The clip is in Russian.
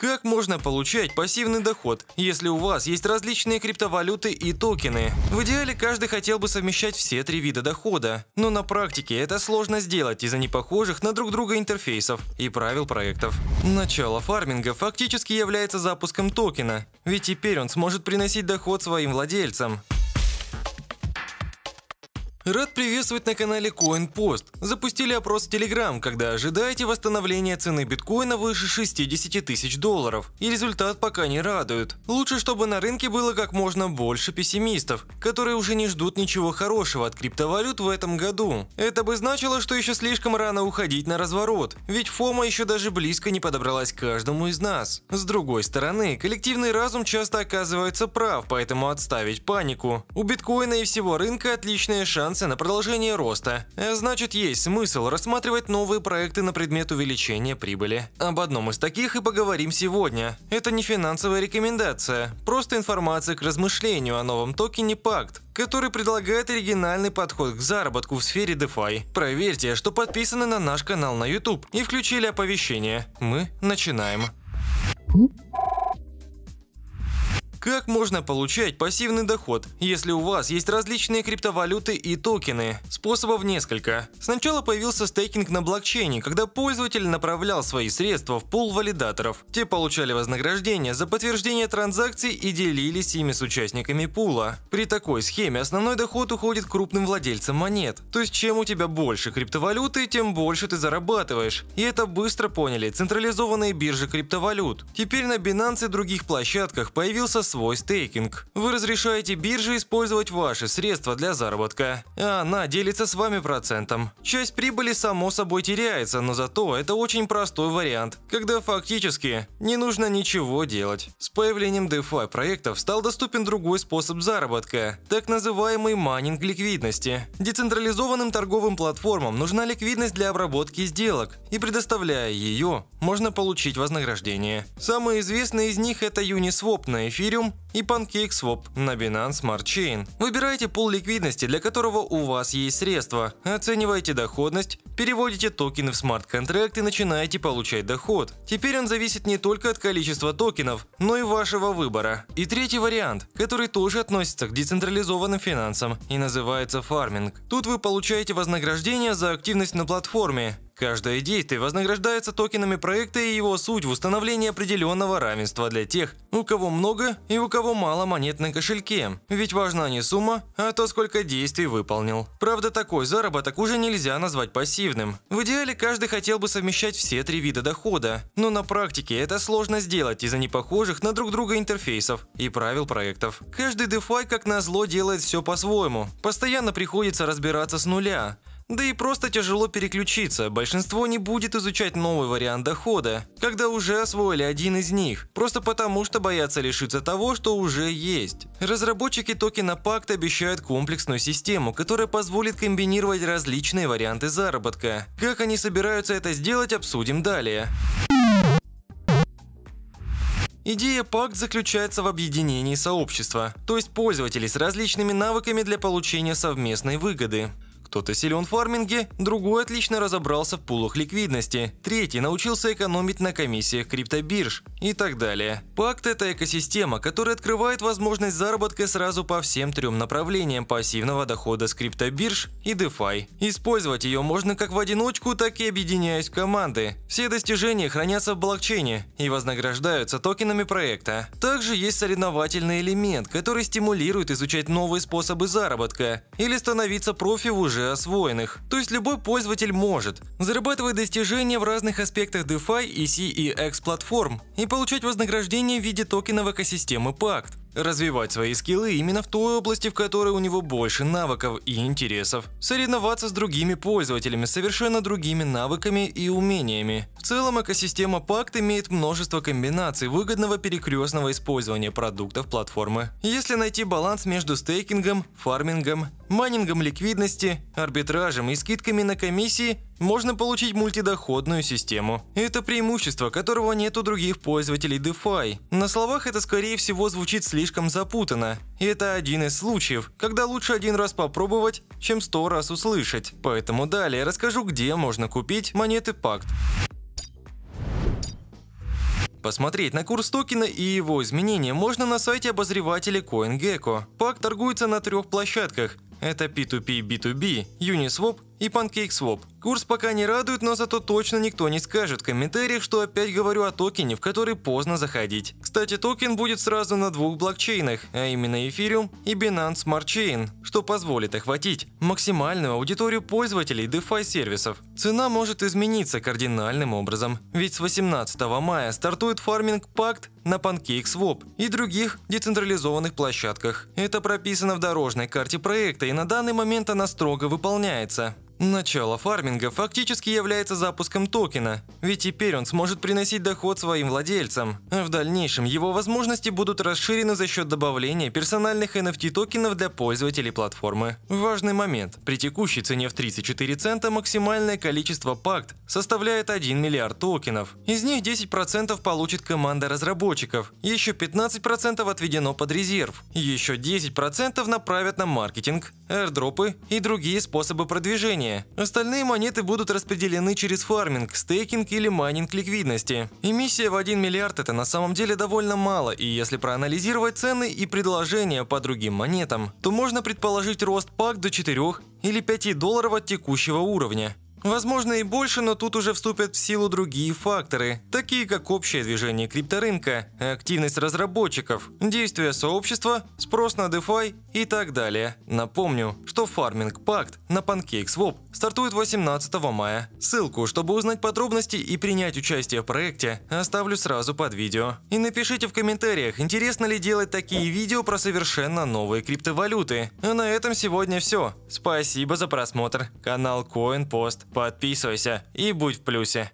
Как можно получать пассивный доход, если у вас есть различные криптовалюты и токены? В идеале каждый хотел бы совмещать все три вида дохода, но на практике это сложно сделать из-за непохожих на друг друга интерфейсов и правил проектов. Начало фарминга фактически является запуском токена, ведь теперь он сможет приносить доход своим владельцам. Рад приветствовать на канале CoinPost. Запустили опрос в Telegram, когда ожидаете восстановления цены биткоина выше 60 тысяч долларов. И результат пока не радует. Лучше, чтобы на рынке было как можно больше пессимистов, которые уже не ждут ничего хорошего от криптовалют в этом году. Это бы значило, что еще слишком рано уходить на разворот, ведь ФОМа еще даже близко не подобралась к каждому из нас. С другой стороны, коллективный разум часто оказывается прав, поэтому отставить панику. У биткоина и всего рынка отличные шансы тенденция на продолжение роста. Значит, есть смысл рассматривать новые проекты на предмет увеличения прибыли. Об одном из таких и поговорим сегодня. Это не финансовая рекомендация, просто информация к размышлению о новом токене Пакт, который предлагает оригинальный подход к заработку в сфере DeFi. Проверьте, что подписаны на наш канал на YouTube и включили оповещение. Мы начинаем. Как можно получать пассивный доход, если у вас есть различные криптовалюты и токены? Способов несколько. Сначала появился стейкинг на блокчейне, когда пользователь направлял свои средства в пул валидаторов. Те получали вознаграждение за подтверждение транзакций и делились ими с участниками пула. При такой схеме основной доход уходит крупным владельцам монет. То есть чем у тебя больше криптовалюты, тем больше ты зарабатываешь. И это быстро поняли централизованные биржи криптовалют. Теперь на Binance и других площадках появился свой стейкинг. Вы разрешаете бирже использовать ваши средства для заработка, а она делится с вами процентом. Часть прибыли само собой теряется, но зато это очень простой вариант, когда фактически не нужно ничего делать. С появлением DeFi проектов стал доступен другой способ заработка, так называемый майнинг ликвидности. Децентрализованным торговым платформам нужна ликвидность для обработки сделок, и предоставляя ее, можно получить вознаграждение. Самые известные из них это Uniswap на эфире Ethereum и PancakeSwap на Binance Smart Chain. Выбирайте пул ликвидности, для которого у вас есть средства, Оценивайте доходность, переводите токены в смарт-контракт и начинаете получать доход. Теперь он зависит не только от количества токенов, но и вашего выбора. И третий вариант, который тоже относится к децентрализованным финансам и называется фарминг. Тут вы получаете вознаграждение за активность на платформе, Каждое действие вознаграждается токенами проекта и его суть в установлении определенного равенства для тех, у кого много и у кого мало монет на кошельке. Ведь важна не сумма, а то, сколько действий выполнил. Правда, такой заработок уже нельзя назвать пассивным. В идеале каждый хотел бы совмещать все три вида дохода, но на практике это сложно сделать из-за непохожих на друг друга интерфейсов и правил проектов. Каждый DeFi, как назло, делает все по-своему. Постоянно приходится разбираться с нуля. Да и просто тяжело переключиться, большинство не будет изучать новый вариант дохода, когда уже освоили один из них, просто потому что боятся лишиться того, что уже есть. Разработчики токена Pact обещают комплексную систему, которая позволит комбинировать различные варианты заработка. Как они собираются это сделать, обсудим далее. Идея пакт заключается в объединении сообщества, то есть пользователей с различными навыками для получения совместной выгоды. Кто-то силен в фарминге, другой отлично разобрался в пулах ликвидности, третий научился экономить на комиссиях криптобирж и так далее. Пакт – это экосистема, которая открывает возможность заработка сразу по всем трем направлениям пассивного дохода с криптобирж и DeFi. Использовать ее можно как в одиночку, так и объединяясь в команды. Все достижения хранятся в блокчейне и вознаграждаются токенами проекта. Также есть соревновательный элемент, который стимулирует изучать новые способы заработка или становиться профи в уже уже освоенных. То есть любой пользователь может зарабатывать достижения в разных аспектах DeFi EC и x платформ и получать вознаграждение в виде токенов экосистемы Pact развивать свои скиллы именно в той области, в которой у него больше навыков и интересов, соревноваться с другими пользователями с совершенно другими навыками и умениями. В целом экосистема Pact имеет множество комбинаций выгодного перекрестного использования продуктов платформы. Если найти баланс между стейкингом, фармингом, майнингом ликвидности, арбитражем и скидками на комиссии, можно получить мультидоходную систему. Это преимущество, которого нет у других пользователей DeFi. На словах это скорее всего звучит слишком запутанно. И это один из случаев, когда лучше один раз попробовать, чем сто раз услышать. Поэтому далее расскажу, где можно купить монеты Pact. Посмотреть на курс токена и его изменения можно на сайте обозревателя CoinGecko. Пак торгуется на трех площадках. Это P2P, B2B, Uniswap и PancakeSwap. Курс пока не радует, но зато точно никто не скажет в комментариях, что опять говорю о токене, в который поздно заходить. Кстати, токен будет сразу на двух блокчейнах, а именно Ethereum и Binance Smart Chain, что позволит охватить максимальную аудиторию пользователей DeFi сервисов. Цена может измениться кардинальным образом, ведь с 18 мая стартует фарминг пакт на PancakeSwap и других децентрализованных площадках. Это прописано в дорожной карте проекта и на данный момент она строго выполняется. Начало фарминга фактически является запуском токена, ведь теперь он сможет приносить доход своим владельцам. А в дальнейшем его возможности будут расширены за счет добавления персональных NFT токенов для пользователей платформы. Важный момент. При текущей цене в 34 цента максимальное количество пакт составляет 1 миллиард токенов. Из них 10% получит команда разработчиков, еще 15% отведено под резерв, еще 10% направят на маркетинг, аирдропы и другие способы продвижения. Остальные монеты будут распределены через фарминг, стейкинг или майнинг ликвидности. Эмиссия в 1 миллиард – это на самом деле довольно мало, и если проанализировать цены и предложения по другим монетам, то можно предположить рост ПАК до 4 или 5 долларов от текущего уровня. Возможно и больше, но тут уже вступят в силу другие факторы, такие как общее движение крипторынка, активность разработчиков, действия сообщества, спрос на DeFi и так далее. Напомню, что фарминг пакт на PancakeSwap стартует 18 мая. Ссылку, чтобы узнать подробности и принять участие в проекте, оставлю сразу под видео. И напишите в комментариях, интересно ли делать такие видео про совершенно новые криптовалюты. А на этом сегодня все. Спасибо за просмотр. Канал CoinPost. Подписывайся и будь в плюсе.